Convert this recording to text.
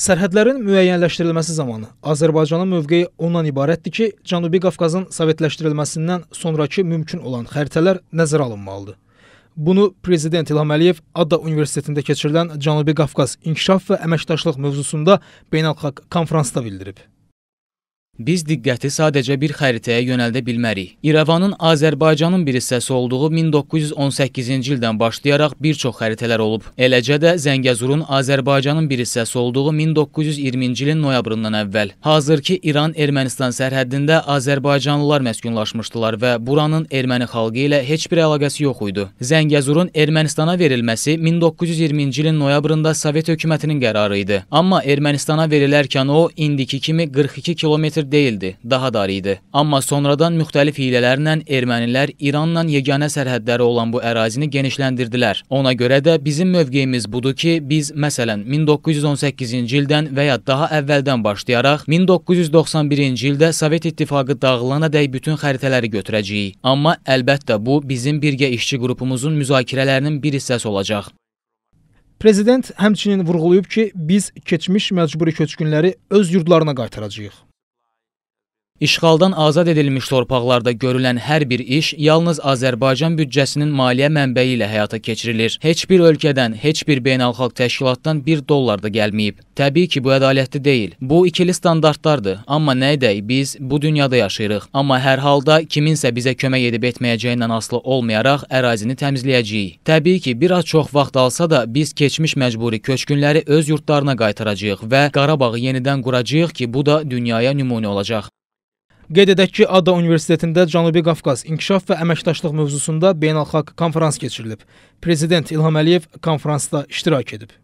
Sərhədlərin müəyyənləşdirilməsi zamanı Azərbaycanın mövqeyi ondan ibarətdir ki, Cənubi Qafqazın sovetləşdirilməsindən sonrakı mümkün olan xəritələr nəzərə alınmalıdır. Bunu Prezident İlham Əliyev Adda Universitetində keçirilən Cənubi Qafqaz İnkişaf və Əməkdaşlıq mövzusunda beynəlxalq konfransda bildirib. Biz diqqəti sadəcə bir xəritəyə yönəldə bilmərik. İrəvanın Azərbaycanın bir hissəsi olduğu 1918-ci ildən başlayaraq bir çox xəritələr olub. Eləcə də Zəngəzurun Azərbaycanın bir hissəsi olduğu 1920-ci ilin noyabrından əvvəl. Hazırki İran-Ermənistan sərhəddində Azərbaycanlılar məskunlaşmışdılar və buranın erməni xalqı ilə heç bir əlaqəsi yox idi. Zəngəzurun Ermənistana verilməsi 1920-ci ilin noyabrında Sovet hökumətinin qərarı idi. Amma Ermənistana verilərkən o indiki kimi 42 kilometr müasir deyildi, daha dar idi. Amma sonradan müxtəlif hilələrlə ermənilər İranla yeganə sərhədləri olan bu ərazini genişləndirdilər. Ona görə də bizim mövqeyimiz budur ki, biz məsələn 1918-ci ildən və ya daha əvvəldən başlayaraq 1991-ci ildə Sovet İttifaqı dağılana dək bütün xəritələri götürəcəyik. Amma əlbəttə bu bizim birgə işçi qrupumuzun müzakirələrinin bir hissəsi olacaq. Prezident həmçinin vurğulayıb ki, biz keçmiş məcburi köçkünləri öz yurdlarına qaytaracağıq. İşğaldan azad edilmiş torpaqlarda görülən hər bir iş yalnız Azərbaycan büdcəsinin maliyyə mənbəyi ilə həyata keçirilir. Heç bir ölkədən, heç bir beynəlxalq təşkilatdan 1 dollar da gəlməyib. Təbii ki, bu ədalətli deyil. Bu ikili standartlardır. Amma nə edək, biz bu dünyada yaşayırıq. Amma hər halda kiminsə bizə kömək edib etməyəcəyindən aslı olmayaraq ərazini təmizləyəcəyik. Təbii ki, bir az çox vaxt alsa da biz keçmiş məcburi köçkünləri öz yurtlarına qaytaracağıq və Qarabağı yenidən quracağıq ki, bu da dünyaya nümunə olacaq. Qeyd edək ki, Ada Universitetində Cənubi Qafqaz inkişaf və əməkdaşlıq mövzusunda beynəlxalq konfrans keçirilib. Prezident İlham Əliyev konfransda iştirak edib.